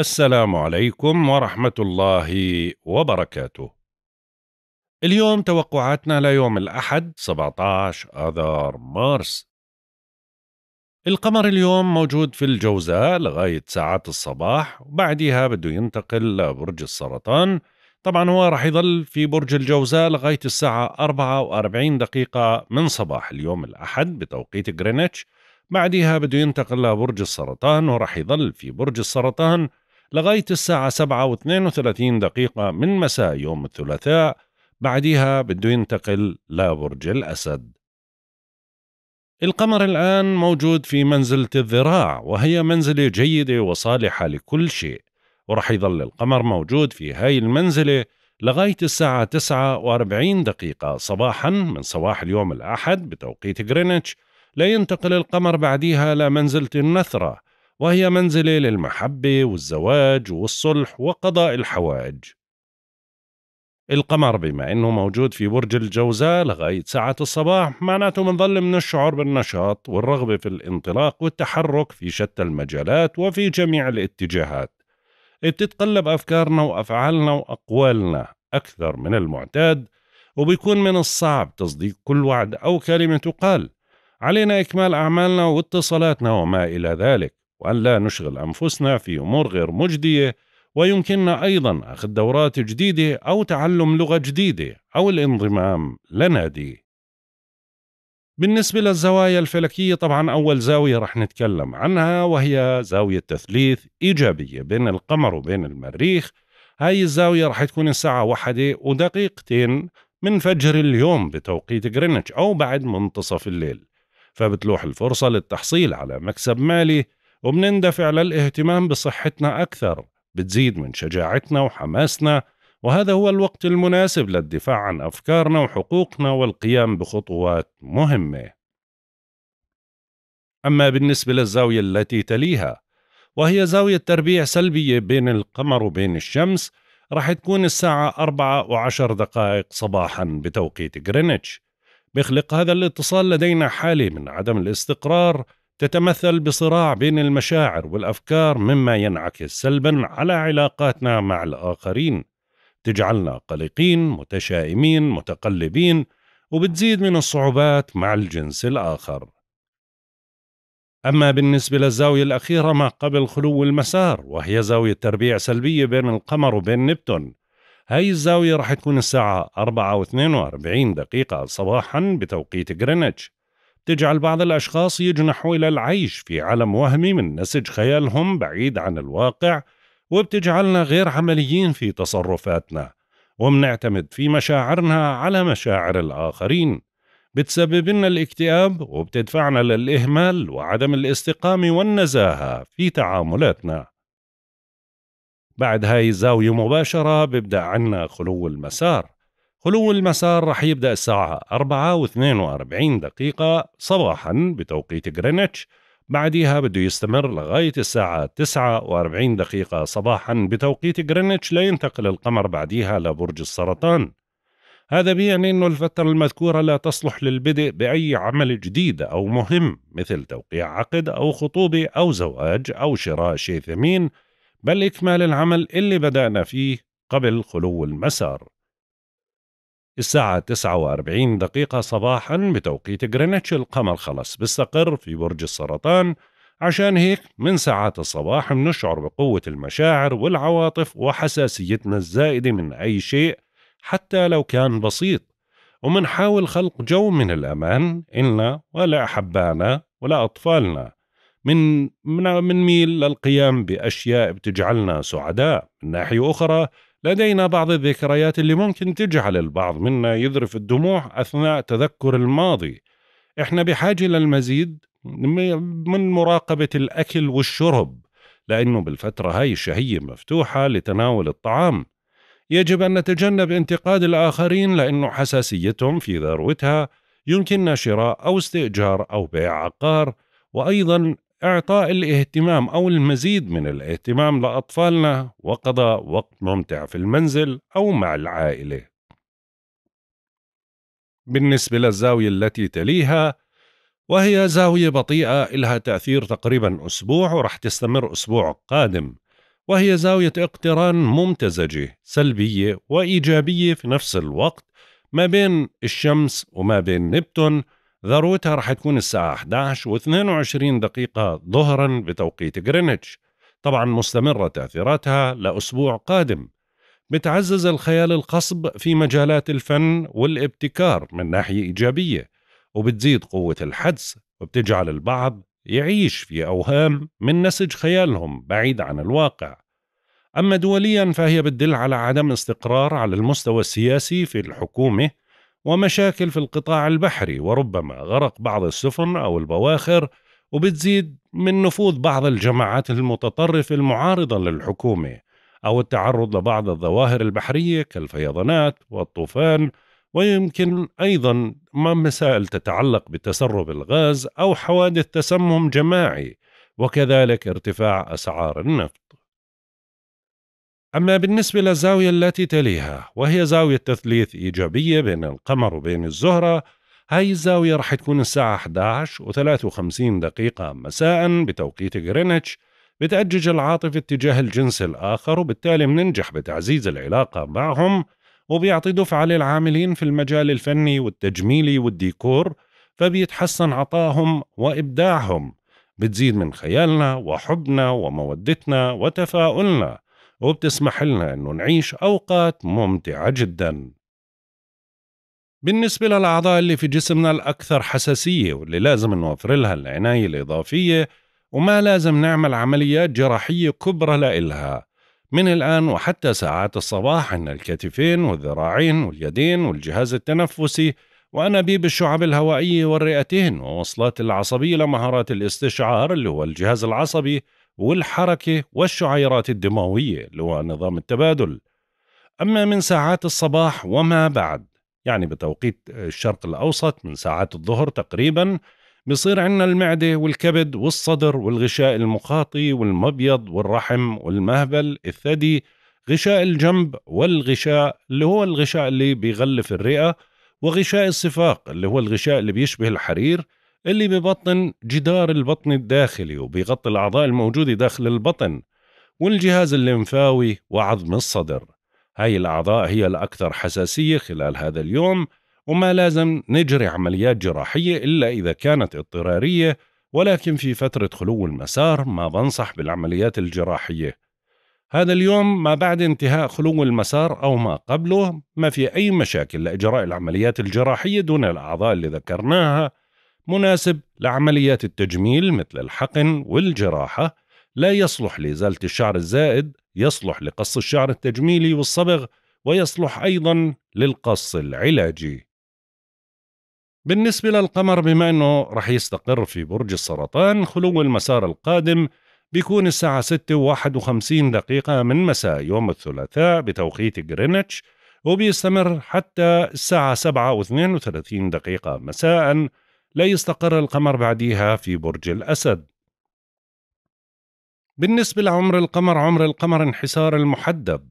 السلام عليكم ورحمة الله وبركاته. اليوم توقعاتنا ليوم الأحد 17 آذار مارس. القمر اليوم موجود في الجوزاء لغاية ساعات الصباح وبعديها بده ينتقل لبرج السرطان طبعا هو راح يظل في برج الجوزاء لغاية الساعة 44 دقيقة من صباح اليوم الأحد بتوقيت غرينتش بعدها بده ينتقل لبرج السرطان وراح يظل في برج السرطان لغاية الساعة 7 و 32 دقيقة من مساء يوم الثلاثاء بعدها بده ينتقل لبرج الأسد القمر الآن موجود في منزلة الذراع وهي منزلة جيدة وصالحة لكل شيء ورح يظل القمر موجود في هاي المنزلة لغاية الساعة 9 و40 دقيقة صباحا من صباح اليوم الأحد بتوقيت غرينتش لينتقل القمر بعديها لمنزلة النثرة وهي منزلة للمحبة والزواج والصلح وقضاء الحوائج القمر بما انه موجود في برج الجوزاء لغاية ساعة الصباح معناته منظل الشعور بالنشاط والرغبة في الانطلاق والتحرك في شتى المجالات وفي جميع الاتجاهات بتتقلب أفكارنا وأفعالنا وأقوالنا أكثر من المعتاد وبيكون من الصعب تصديق كل وعد أو كلمة تقال علينا إكمال أعمالنا واتصالاتنا وما إلى ذلك وأن لا نشغل أنفسنا في أمور غير مجدية ويمكننا أيضا أخذ دورات جديدة أو تعلم لغة جديدة أو الانضمام لنادي بالنسبة للزوايا الفلكية طبعا أول زاوية رح نتكلم عنها وهي زاوية تثليث إيجابية بين القمر وبين المريخ هاي الزاوية رح تكون الساعة واحدة ودقيقتين من فجر اليوم بتوقيت غرينتش أو بعد منتصف الليل فبتلوح الفرصة للتحصيل على مكسب مالي وبنندفع للاهتمام بصحتنا أكثر بتزيد من شجاعتنا وحماسنا وهذا هو الوقت المناسب للدفاع عن أفكارنا وحقوقنا والقيام بخطوات مهمة أما بالنسبة للزاوية التي تليها وهي زاوية تربيع سلبية بين القمر وبين الشمس راح تكون الساعة أربعة وعشر دقائق صباحا بتوقيت غرينتش بيخلق هذا الاتصال لدينا حالة من عدم الاستقرار تتمثل بصراع بين المشاعر والافكار مما ينعكس سلبا على علاقاتنا مع الاخرين تجعلنا قلقين متشائمين متقلبين وبتزيد من الصعوبات مع الجنس الاخر أما بالنسبة للزاوية الأخيرة ما قبل خلو المسار وهي زاوية تربيع سلبية بين القمر وبين نبتون هاي الزاوية رح تكون الساعة 4:42 دقيقة صباحا بتوقيت غرينتش تجعل بعض الأشخاص يجنحوا إلى العيش في عالم وهمي من نسج خيالهم بعيد عن الواقع وبتجعلنا غير عمليين في تصرفاتنا ومنعتمد في مشاعرنا على مشاعر الآخرين بتسبب لنا الاكتئاب وبتدفعنا للإهمال وعدم الاستقامة والنزاهة في تعاملاتنا بعد هاي الزاوية مباشرة ببدأ عنا خلو المسار خلو المسار رح يبدأ الساعة 4 و42 دقيقة صباحا بتوقيت غرينتش بعديها بده يستمر لغاية الساعة 40 دقيقة صباحا بتوقيت غرينتش لينتقل القمر بعديها لبرج السرطان هذا بيعني أنه الفترة المذكورة لا تصلح للبدء بأي عمل جديد أو مهم مثل توقيع عقد أو خطوبة أو زواج أو شراء شيء ثمين بل إكمال العمل اللي بدأنا فيه قبل خلو المسار الساعة 49 دقيقة صباحا بتوقيت جرينتش القمر خلص بيستقر في برج السرطان عشان هيك من ساعات الصباح بنشعر بقوة المشاعر والعواطف وحساسيتنا الزائدة من أي شيء حتى لو كان بسيط ومنحاول خلق جو من الأمان إلنا ولا أحبانا ولا أطفالنا من منميل للقيام بأشياء بتجعلنا سعداء من ناحية أخرى لدينا بعض الذكريات اللي ممكن تجعل البعض منا يذرف الدموع أثناء تذكر الماضي إحنا بحاجة للمزيد من مراقبة الأكل والشرب لأنه بالفترة هاي الشهية مفتوحة لتناول الطعام يجب أن نتجنب انتقاد الآخرين لأنه حساسيتهم في ذروتها يمكننا شراء أو استئجار أو بيع عقار وأيضا إعطاء الاهتمام أو المزيد من الاهتمام لأطفالنا وقضاء وقت ممتع في المنزل أو مع العائلة. بالنسبة للزاوية التي تليها وهي زاوية بطيئة إلها تأثير تقريبا أسبوع ورح تستمر أسبوع قادم وهي زاوية اقتران ممتزجة سلبية وإيجابية في نفس الوقت ما بين الشمس وما بين نبتون ذروتها راح تكون الساعة 11 و22 دقيقة ظهرا بتوقيت غرينتش طبعا مستمرة تأثيراتها لأسبوع قادم بتعزز الخيال القصب في مجالات الفن والابتكار من ناحية إيجابية وبتزيد قوة الحدس وبتجعل البعض يعيش في أوهام من نسج خيالهم بعيد عن الواقع أما دوليا فهي بتدل على عدم استقرار على المستوى السياسي في الحكومة ومشاكل في القطاع البحري وربما غرق بعض السفن أو البواخر وبتزيد من نفوذ بعض الجماعات المتطرفة المعارضة للحكومة أو التعرض لبعض الظواهر البحرية كالفيضانات والطوفان ويمكن أيضا ما مسائل تتعلق بتسرب الغاز أو حوادث تسمم جماعي وكذلك ارتفاع أسعار النفط أما بالنسبة للزاوية التي تليها وهي زاوية تثليث إيجابية بين القمر وبين الزهرة هاي الزاوية رح تكون الساعة 11 و53 دقيقة مساء بتوقيت غرينتش بتأجج العاطفة اتجاه الجنس الآخر وبالتالي مننجح بتعزيز العلاقة معهم وبيعطي دفعة للعاملين في المجال الفني والتجميلي والديكور فبيتحسن عطاهم وإبداعهم بتزيد من خيالنا وحبنا ومودتنا وتفاؤلنا وبتسمح لنا أنه نعيش أوقات ممتعة جدا بالنسبة للأعضاء اللي في جسمنا الأكثر حساسية واللي لازم نوفر لها العناية الإضافية وما لازم نعمل عمليات جراحية كبرى لإلها من الآن وحتى ساعات الصباح إن الكتفين والذراعين واليدين والجهاز التنفسي وأنابيب الشعب الهوائية والرئتين ووصلات العصبية لمهارات الاستشعار اللي هو الجهاز العصبي والحركة والشعيرات الدموية اللي هو نظام التبادل أما من ساعات الصباح وما بعد يعني بتوقيت الشرق الأوسط من ساعات الظهر تقريبا بصير عندنا المعدة والكبد والصدر والغشاء المخاطي والمبيض والرحم والمهبل الثدي غشاء الجنب والغشاء اللي هو الغشاء اللي بيغلف الرئة وغشاء الصفاق اللي هو الغشاء اللي بيشبه الحرير اللي ببطن جدار البطن الداخلي وبيغطي الأعضاء الموجودة داخل البطن والجهاز الليمفاوي وعظم الصدر هاي الأعضاء هي الأكثر حساسية خلال هذا اليوم وما لازم نجري عمليات جراحية إلا إذا كانت اضطرارية ولكن في فترة خلو المسار ما بنصح بالعمليات الجراحية هذا اليوم ما بعد انتهاء خلو المسار أو ما قبله ما في أي مشاكل لإجراء العمليات الجراحية دون الأعضاء اللي ذكرناها مناسب لعمليات التجميل مثل الحقن والجراحة لا يصلح لإزالة الشعر الزائد يصلح لقص الشعر التجميلي والصبغ ويصلح أيضا للقص العلاجي بالنسبة للقمر بما أنه رح يستقر في برج السرطان خلو المسار القادم بيكون الساعة 6 و 51 دقيقة من مساء يوم الثلاثاء بتوقيت غرينتش وبيستمر حتى الساعة 7 و 32 دقيقة مساء لا يستقر القمر بعديها في برج الأسد بالنسبة لعمر القمر عمر القمر انحسار المحدب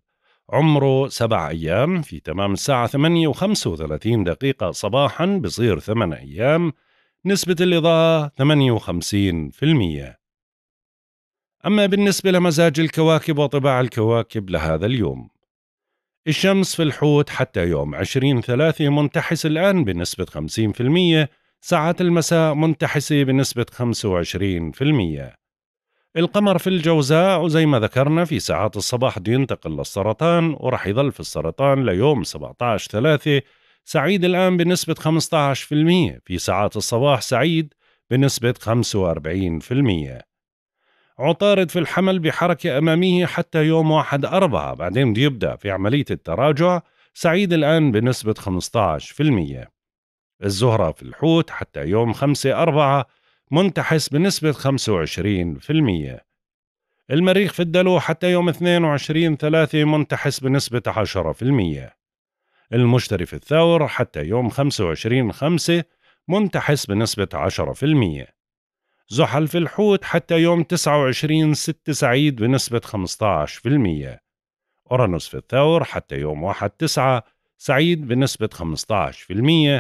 عمره سبع أيام في تمام الساعة 8 و 35 دقيقة صباحا بصير ثمان أيام نسبة الإضاءة 58% أما بالنسبة لمزاج الكواكب وطباع الكواكب لهذا اليوم الشمس في الحوت حتى يوم 20 ثلاثة منتحس الآن بنسبة 50% ساعات المساء منتحسة بنسبة 25% القمر في الجوزاء وزي ما ذكرنا في ساعات الصباح بده ينتقل للسرطان ورح يظل في السرطان ليوم 17 3 سعيد الآن بنسبة 15% في ساعات الصباح سعيد بنسبة 45% عطارد في الحمل بحركة أمامية حتى يوم واحد أربعة بعدين بده يبدأ في عملية التراجع سعيد الآن بنسبة 15% الزهرة في الحوت حتى يوم 5 4 منتحس بنسبة 25% المريخ في الدلو حتى يوم 22 3 منتحس بنسبة 10% المشتري في الثور حتى يوم 25 5 منتحس بنسبة 10% زحل في الحوت حتى يوم 29 6 سعيد بنسبة 15% أورانوس في الثور حتى يوم 1 9 سعيد بنسبة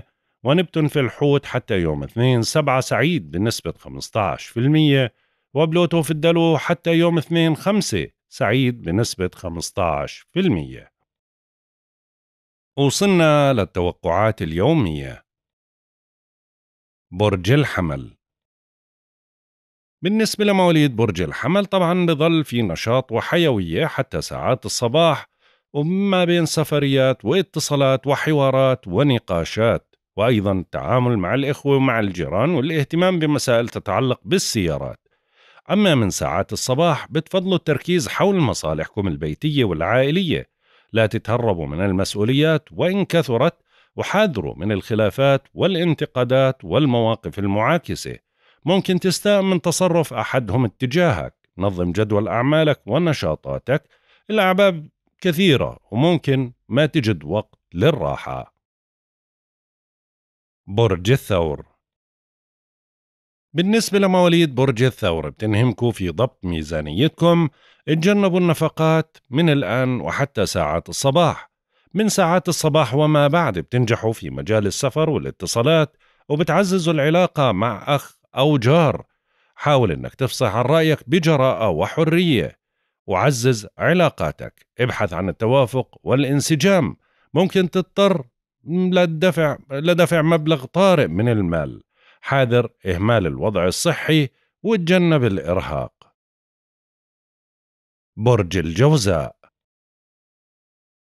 15% ونبتون في الحوت حتى يوم 2 7 سعيد بنسبة 15% وبلوتو في الدلو حتى يوم 2 5 سعيد بنسبة 15% وصلنا للتوقعات اليومية برج الحمل بالنسبة لمواليد برج الحمل طبعا بظل في نشاط وحيوية حتى ساعات الصباح وما بين سفريات واتصالات وحوارات ونقاشات وأيضا التعامل مع الإخوة ومع الجيران والاهتمام بمسائل تتعلق بالسيارات أما من ساعات الصباح بتفضلوا التركيز حول مصالحكم البيتية والعائلية لا تتهربوا من المسؤوليات وإن كثرت وحاذروا من الخلافات والانتقادات والمواقف المعاكسة ممكن تستاء من تصرف أحدهم اتجاهك نظم جدول أعمالك ونشاطاتك الأعباب كثيرة وممكن ما تجد وقت للراحة برج الثور بالنسبة لمواليد برج الثور بتنهمكم في ضبط ميزانيتكم اتجنبوا النفقات من الآن وحتى ساعات الصباح من ساعات الصباح وما بعد بتنجحوا في مجال السفر والاتصالات وبتعززوا العلاقة مع أخ أو جار حاول أنك تفصح عن رأيك بجراءة وحرية وعزز علاقاتك ابحث عن التوافق والانسجام ممكن تضطر لدفع لدفع مبلغ طارئ من المال حاذر إهمال الوضع الصحي وتجنب الإرهاق برج الجوزاء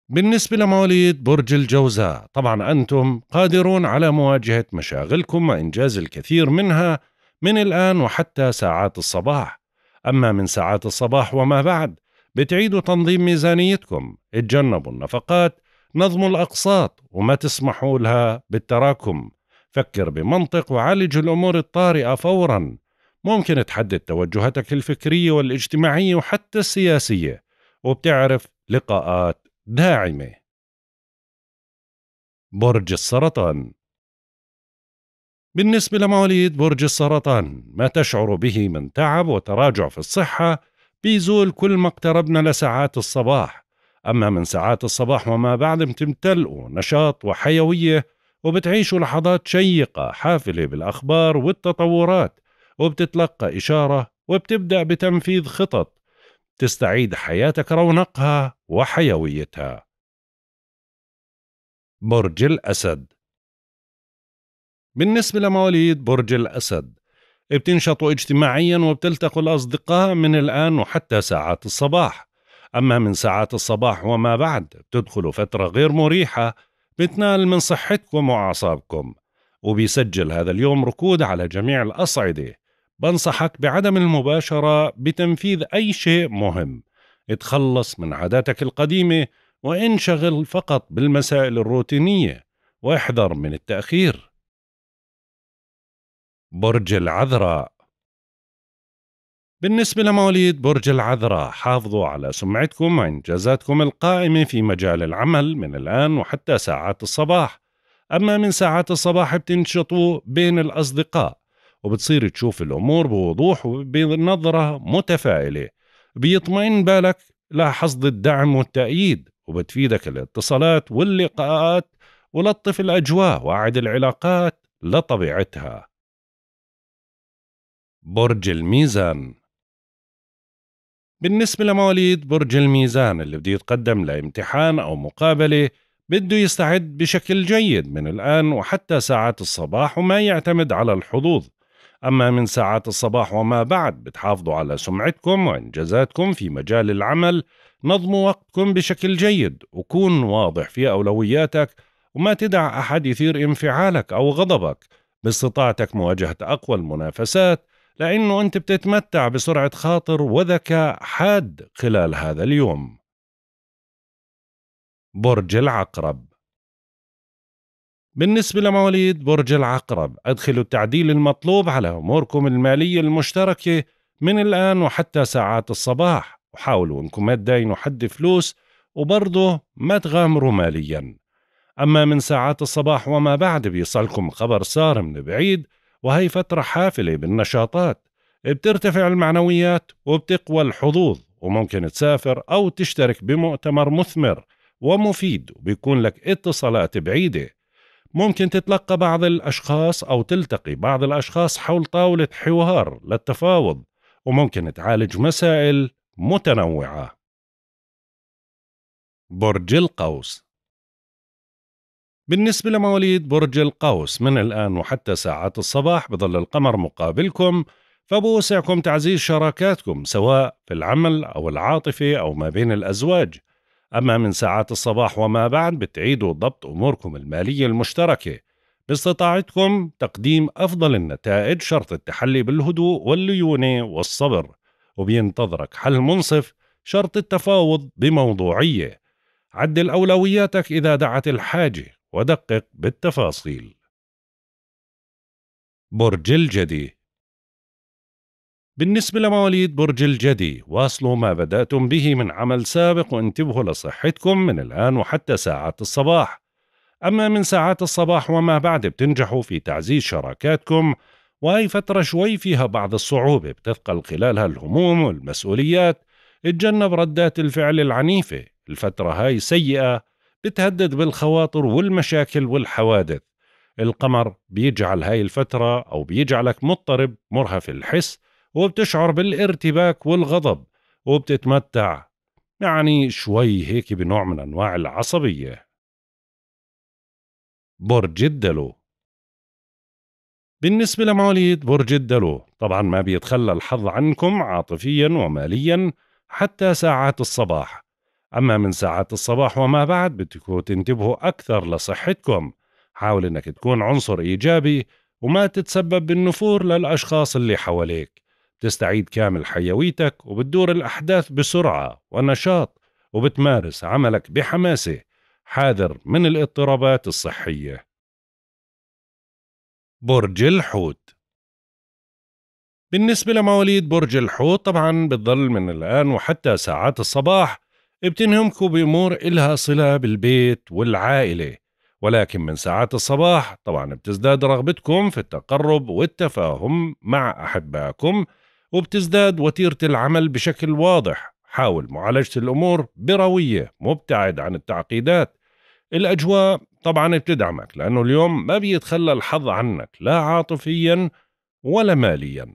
بالنسبة لمواليد برج الجوزاء طبعا أنتم قادرون على مواجهة مشاغلكم وإنجاز الكثير منها من الآن وحتى ساعات الصباح أما من ساعات الصباح وما بعد بتعيدوا تنظيم ميزانيتكم اتجنبوا النفقات نظموا الأقساط وما تسمحوا لها بالتراكم فكر بمنطق وعالج الأمور الطارئة فورا ممكن تحدد توجهاتك الفكرية والاجتماعية وحتى السياسية وبتعرف لقاءات داعمة برج السرطان بالنسبة لمواليد برج السرطان ما تشعر به من تعب وتراجع في الصحة بيزول كل ما اقتربنا لساعات الصباح أما من ساعات الصباح وما بعد بتمتلئوا نشاط وحيوية وبتعيشوا لحظات شيقة حافلة بالأخبار والتطورات وبتتلقى إشارة وبتبدأ بتنفيذ خطط تستعيد حياتك رونقها وحيويتها برج الأسد بالنسبة لمواليد برج الأسد بتنشطوا اجتماعيا وبتلتقوا الأصدقاء من الآن وحتى ساعات الصباح أما من ساعات الصباح وما بعد بتدخلوا فترة غير مريحة بتنال من صحتكم وأعصابكم وبيسجل هذا اليوم ركود على جميع الأصعدة بنصحك بعدم المباشرة بتنفيذ أي شيء مهم اتخلص من عاداتك القديمة وانشغل فقط بالمسائل الروتينية واحذر من التأخير برج العذراء بالنسبة لمواليد برج العذراء حافظوا على سمعتكم وإنجازاتكم القائمة في مجال العمل من الآن وحتى ساعات الصباح أما من ساعات الصباح بتنشطوا بين الأصدقاء وبتصير تشوف الأمور بوضوح وبنظرة متفائلة بيطمئن بالك لحصد الدعم والتأييد وبتفيدك الاتصالات واللقاءات ولطف الأجواء وأعد العلاقات لطبيعتها برج الميزان بالنسبة لمواليد برج الميزان اللي بده يتقدم لامتحان أو مقابلة بده يستعد بشكل جيد من الآن وحتى ساعات الصباح وما يعتمد على الحظوظ أما من ساعات الصباح وما بعد بتحافظوا على سمعتكم وإنجازاتكم في مجال العمل نظموا وقتكم بشكل جيد وكون واضح في أولوياتك وما تدع أحد يثير انفعالك أو غضبك باستطاعتك مواجهة أقوى المنافسات لأنه أنت بتتمتع بسرعة خاطر وذكاء حاد خلال هذا اليوم برج العقرب بالنسبة لمواليد برج العقرب أدخلوا التعديل المطلوب على أموركم المالية المشتركة من الآن وحتى ساعات الصباح وحاولوا أنكم ما تداينوا حد فلوس وبرضه ما تغامروا ماليا أما من ساعات الصباح وما بعد بيصلكم خبر سار من بعيد وهي فترة حافلة بالنشاطات بترتفع المعنويات وبتقوى الحظوظ وممكن تسافر أو تشترك بمؤتمر مثمر ومفيد وبيكون لك اتصالات بعيدة ممكن تتلقى بعض الأشخاص أو تلتقي بعض الأشخاص حول طاولة حوار للتفاوض وممكن تعالج مسائل متنوعة برج القوس بالنسبة لمواليد برج القوس من الآن وحتى ساعات الصباح بظل القمر مقابلكم فبوسعكم تعزيز شراكاتكم سواء في العمل أو العاطفة أو ما بين الأزواج أما من ساعات الصباح وما بعد بتعيدوا ضبط أموركم المالية المشتركة باستطاعتكم تقديم أفضل النتائج شرط التحلي بالهدوء والليونة والصبر وبينتظرك حل منصف شرط التفاوض بموضوعية عدل أولوياتك إذا دعت الحاجة ودقق بالتفاصيل برج الجدي بالنسبة لمواليد برج الجدي واصلوا ما بدأتم به من عمل سابق وانتبهوا لصحتكم من الآن وحتى ساعات الصباح أما من ساعات الصباح وما بعد بتنجحوا في تعزيز شراكاتكم وهي فترة شوي فيها بعض الصعوبة بتثقل خلالها الهموم والمسؤوليات اتجنب ردات الفعل العنيفة الفترة هاي سيئة بتهدد بالخواطر والمشاكل والحوادث القمر بيجعل هاي الفترة أو بيجعلك مضطرب مرهف الحس وبتشعر بالارتباك والغضب وبتتمتع يعني شوي هيك بنوع من أنواع العصبية برج الدلو بالنسبة لمواليد برج الدلو طبعا ما بيتخلى الحظ عنكم عاطفيا وماليا حتى ساعات الصباح أما من ساعات الصباح وما بعد بدكم تنتبهوا أكثر لصحتكم حاول أنك تكون عنصر إيجابي وما تتسبب بالنفور للأشخاص اللي حواليك تستعيد كامل حيويتك وبتدور الأحداث بسرعة ونشاط وبتمارس عملك بحماسة حاذر من الاضطرابات الصحية برج الحوت بالنسبة لمواليد برج الحوت طبعا بتضل من الآن وحتى ساعات الصباح بتنهمكوا بأمور إلها صلة بالبيت والعائلة ولكن من ساعات الصباح طبعا بتزداد رغبتكم في التقرب والتفاهم مع أحبائكم وبتزداد وتيرة العمل بشكل واضح حاول معالجة الأمور بروية مبتعد عن التعقيدات الأجواء طبعا بتدعمك لأنه اليوم ما بيتخلى الحظ عنك لا عاطفيا ولا ماليا